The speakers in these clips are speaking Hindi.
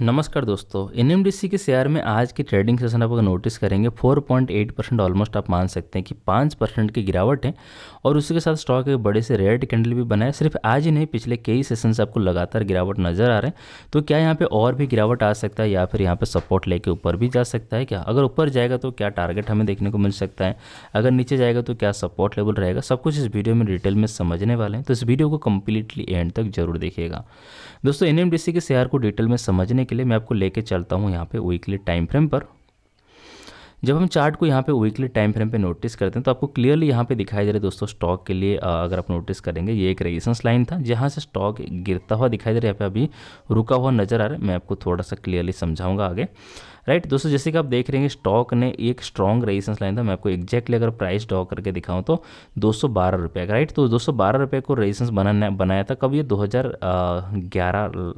नमस्कार दोस्तों एन के शेयर में आज की ट्रेडिंग सेशन आप अगर नोटिस करेंगे 4.8 परसेंट ऑलमोस्ट आप मान सकते हैं कि 5 परसेंट की गिरावट है और उसके साथ स्टॉक एक बड़े से रेड कैंडल भी बना है सिर्फ आज ही नहीं पिछले कई सेशन से आपको लगातार गिरावट नजर आ रहे हैं तो क्या यहाँ पे और भी गिरावट आ सकता है या फिर यहाँ पर सपोर्ट लेके ऊपर भी जा सकता है क्या अगर ऊपर जाएगा तो क्या टारगेट हमें देखने को मिल सकता है अगर नीचे जाएगा तो क्या सपोर्ट लेवल रहेगा सब कुछ इस वीडियो में डिटेल में समझने वाले हैं तो इस वीडियो को कम्प्लीटली एंड तक जरूर देखिएगा दोस्तों एन के शेयर को डिटेल में समझने समझने के लिए मैं आपको लेके चलता हूँ यहाँ पे वीकली टाइम फ्रेम पर जब हम चार्ट को यहाँ पे वीकली टाइम फ्रेम पे नोटिस करते हैं तो आपको क्लियरली यहाँ पे दिखाई दे रहा है दोस्तों स्टॉक के लिए अगर आप नोटिस करेंगे ये एक रेजिस्टेंस लाइन था जहाँ से स्टॉक गिरता हुआ दिखाई दे रहा है यहाँ पे अभी रुका हुआ नजर आ रहा है मैं आपको थोड़ा सा क्लियरली समझाऊंगा आगे राइट दोस्तों जैसे कि आप देख रहे हैं स्टॉक ने एक स्ट्रॉन्ग रेजिस्टेंस लाइन था मैं आपको एक्जैक्टली अगर प्राइस ड्रॉ करके दिखाऊँ तो दो सौ का राइट तो दो सौ को रेजिस्टेंस बनाना बनाया था कब ये दो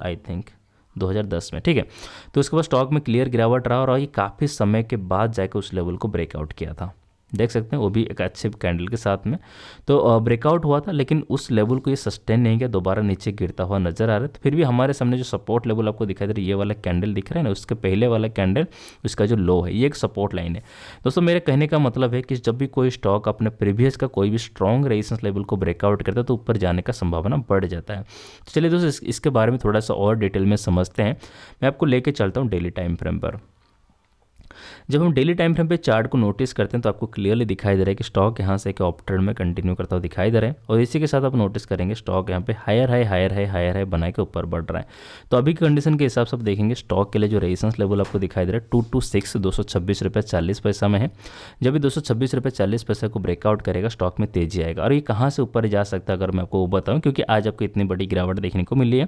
आई थिंक 2010 में ठीक है तो उसके बाद स्टॉक में क्लियर गिरावट रहा और ये काफ़ी समय के बाद जाकर उस लेवल को ब्रेकआउट किया था देख सकते हैं वो भी एक अच्छे कैंडल के साथ में तो ब्रेकआउट हुआ था लेकिन उस लेवल को ये सस्टेन नहीं किया दोबारा नीचे गिरता हुआ नजर आ रहा था फिर भी हमारे सामने जो सपोर्ट लेवल आपको दिखाई दे रहा है ये वाला कैंडल दिख रहा है ना उसके पहले वाला कैंडल उसका जो लो है ये एक सपोर्ट लाइन है दोस्तों मेरे कहने का मतलब है कि जब भी कोई स्टॉक अपने प्रीवियस का कोई भी स्ट्रॉन्ग रेजिस्टेंस लेवल को ब्रेकआउट करता है तो ऊपर जाने का संभावना बढ़ जाता है तो चलिए दोस्तों इसके बारे में थोड़ा सा और डिटेल में समझते हैं मैं आपको लेके चलता हूँ डेली टाइम फ्रेम पर जब हम डेली टाइम फ्रेम पे चार्ट को नोटिस करते हैं तो आपको क्लियरली दिखाई दे रहा है कि स्टॉक यहाँ से एक ऑप में कंटिन्यू करता हुआ दिखाई दे रहा है और इसी के साथ आप नोटिस करेंगे स्टॉक यहाँ पे higher high higher high higher high बना के ऊपर बढ़ रहा है तो अभी कंडीशन के हिसाब से आप देखेंगे स्टॉक के लिए जो रेजिस्टेंस लेवल आपको दिखाई दे रहा है टू टू सिक्स दो सौ छब्बीस रुपये चालीस पैसा में है जब भी दो सौ छब्बीस रुपये चालीस पैसा को ब्रेकआउट करेगा स्टॉक में तेजी आएगा और ये कहाँ से ऊपर जा सकता है अगर मैं आपको वो बताऊँ क्योंकि आज आपको इतनी बड़ी गिरावट देखने को मिली है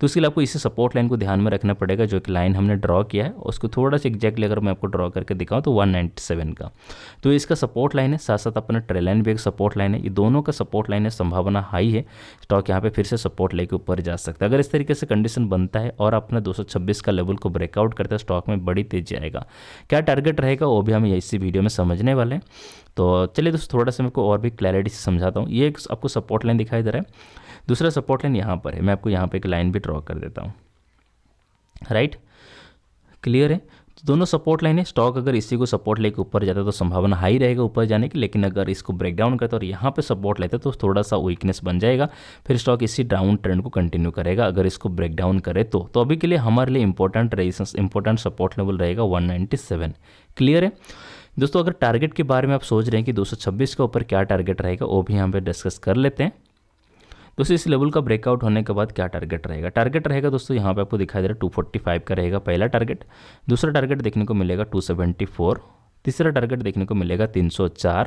तो उसके लिए आपको इसी सपोर्ट लाइन को ध्यान में रखना पड़ेगा जो कि लाइन हमने ड्रॉ किया है उसको थोड़ा सा एग्जैक्टली अगर मैं आपको ड्रॉ करके दिखाऊँ तो 197 का तो इसका सपोर्ट लाइन है साथ साथ अपना ट्रेल लाइन भी एक सपोर्ट लाइन है ये दोनों का सपोर्ट लाइन है संभावना हाई है स्टॉक यहाँ पे फिर से सपोर्ट लेके ऊपर जा सकता है अगर इस तरीके से कंडीशन बनता है और अपना 226 का लेवल को ब्रेकआउट करता है स्टॉक में बड़ी तेजी आएगा क्या टारगेट रहेगा वो भी हम इसी वीडियो में समझने वाले हैं तो चलिए दोस्तों थोड़ा सा मैं को और भी क्लैरिटी से समझाता हूँ ये आपको सपोर्ट लाइन दिखाई दे रहा है दूसरा सपोर्ट लाइन यहाँ पर है मैं आपको यहाँ पे एक लाइन भी ड्रॉ कर देता हूँ राइट क्लियर है तो दोनों सपोर्ट लाइन है स्टॉक अगर इसी को सपोर्ट लेकर ऊपर जाता है तो संभावना हाई रहेगा ऊपर जाने की लेकिन अगर इसको ब्रेक डाउन करता और यहाँ पे सपोर्ट लेता तो थोड़ा सा वीकनेस बन जाएगा फिर स्टॉक इसी डाउन ट्रेंड को कंटिन्यू करेगा अगर इसको ब्रेक डाउन करे तो, तो अभी के लिए हमारे लिए important resistance important support level रहेगा वन क्लियर है दोस्तों अगर टारगेट के बारे में आप सोच रहे हैं कि दो के ऊपर क्या टारगेट रहेगा वो भी यहाँ पे डिस्कस कर लेते हैं दोस्तों इस लेवल का ब्रेकआउट होने के बाद क्या टारगेट रहेगा टारगेट रहेगा दोस्तों यहाँ पे आपको दिखाई दे रहा है टू का रहेगा पहला टारगेट दूसरा टारगेट देखने को मिलेगा टू तीसरा टारगेट देखने को मिलेगा 304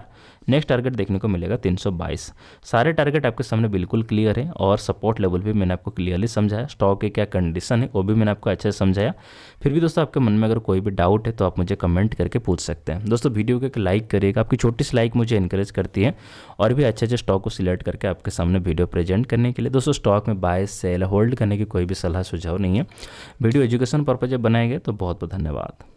नेक्स्ट टारगेट देखने को मिलेगा 322 सारे टारगेट आपके सामने बिल्कुल क्लियर है और सपोर्ट लेवल भी मैंने आपको क्लियरली समझाया स्टॉक की क्या कंडीशन है वो भी मैंने आपको अच्छे से समझाया फिर भी दोस्तों आपके मन में अगर कोई भी डाउट है तो आप मुझे कमेंट करके पूछ सकते हैं दोस्तों वीडियो को एक लाइक करिएगा आपकी छोटी सी लाइक मुझे इंकरेज करती है और भी अच्छे अच्छे स्टॉक को सिलेक्ट करके आपके सामने वीडियो प्रेजेंट करने के लिए दोस्तों स्टॉक में बाय सेल होल्ड करने की कोई भी सलाह सुझाव नहीं है वीडियो एजुकेशन पर्पज जब बनाएंगे तो बहुत बहुत धन्यवाद